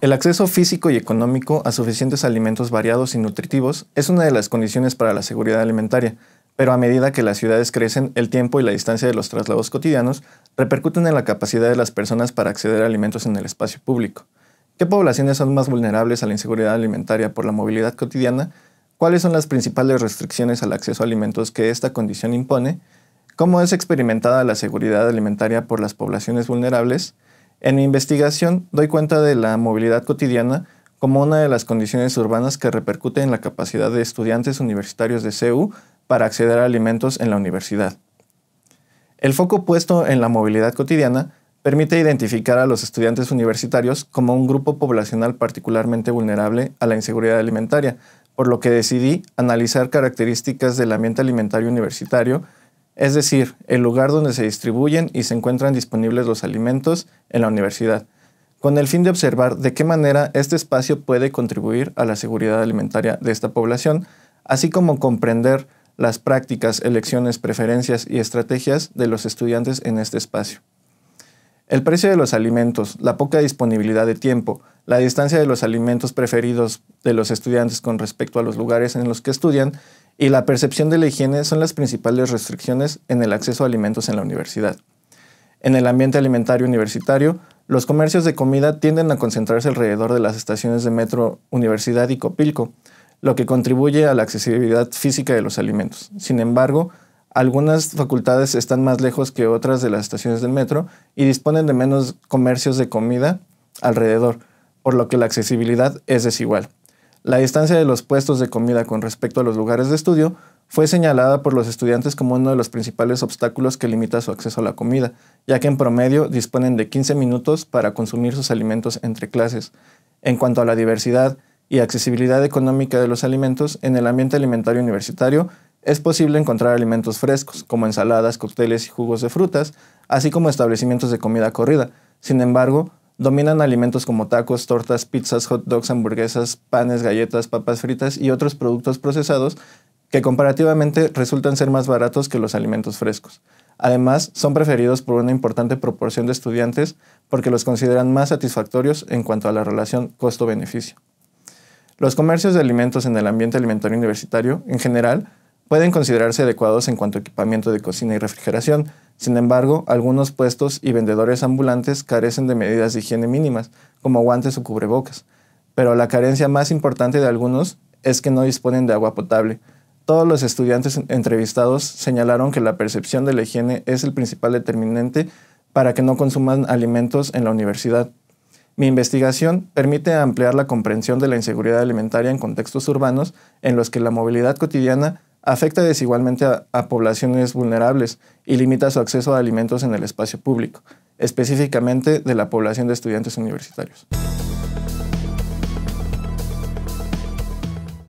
El acceso físico y económico a suficientes alimentos variados y nutritivos es una de las condiciones para la seguridad alimentaria, pero a medida que las ciudades crecen, el tiempo y la distancia de los traslados cotidianos repercuten en la capacidad de las personas para acceder a alimentos en el espacio público. ¿Qué poblaciones son más vulnerables a la inseguridad alimentaria por la movilidad cotidiana? ¿Cuáles son las principales restricciones al acceso a alimentos que esta condición impone? ¿Cómo es experimentada la seguridad alimentaria por las poblaciones vulnerables? En mi investigación doy cuenta de la movilidad cotidiana como una de las condiciones urbanas que repercute en la capacidad de estudiantes universitarios de CEU para acceder a alimentos en la universidad. El foco puesto en la movilidad cotidiana permite identificar a los estudiantes universitarios como un grupo poblacional particularmente vulnerable a la inseguridad alimentaria, por lo que decidí analizar características del ambiente alimentario universitario es decir, el lugar donde se distribuyen y se encuentran disponibles los alimentos en la universidad, con el fin de observar de qué manera este espacio puede contribuir a la seguridad alimentaria de esta población, así como comprender las prácticas, elecciones, preferencias y estrategias de los estudiantes en este espacio. El precio de los alimentos, la poca disponibilidad de tiempo, la distancia de los alimentos preferidos de los estudiantes con respecto a los lugares en los que estudian y la percepción de la higiene son las principales restricciones en el acceso a alimentos en la universidad. En el ambiente alimentario universitario, los comercios de comida tienden a concentrarse alrededor de las estaciones de metro Universidad y Copilco, lo que contribuye a la accesibilidad física de los alimentos. Sin embargo, algunas facultades están más lejos que otras de las estaciones del metro y disponen de menos comercios de comida alrededor, por lo que la accesibilidad es desigual. La distancia de los puestos de comida con respecto a los lugares de estudio fue señalada por los estudiantes como uno de los principales obstáculos que limita su acceso a la comida, ya que en promedio disponen de 15 minutos para consumir sus alimentos entre clases. En cuanto a la diversidad y accesibilidad económica de los alimentos, en el ambiente alimentario universitario es posible encontrar alimentos frescos, como ensaladas, cócteles y jugos de frutas, así como establecimientos de comida corrida. Sin embargo, Dominan alimentos como tacos, tortas, pizzas, hot dogs, hamburguesas, panes, galletas, papas fritas y otros productos procesados que comparativamente resultan ser más baratos que los alimentos frescos. Además, son preferidos por una importante proporción de estudiantes porque los consideran más satisfactorios en cuanto a la relación costo-beneficio. Los comercios de alimentos en el ambiente alimentario universitario, en general, pueden considerarse adecuados en cuanto a equipamiento de cocina y refrigeración. Sin embargo, algunos puestos y vendedores ambulantes carecen de medidas de higiene mínimas, como guantes o cubrebocas. Pero la carencia más importante de algunos es que no disponen de agua potable. Todos los estudiantes entrevistados señalaron que la percepción de la higiene es el principal determinante para que no consuman alimentos en la universidad. Mi investigación permite ampliar la comprensión de la inseguridad alimentaria en contextos urbanos en los que la movilidad cotidiana afecta desigualmente a, poblaciones vulnerables y limita su acceso a alimentos en el espacio público, específicamente de la población de estudiantes universitarios.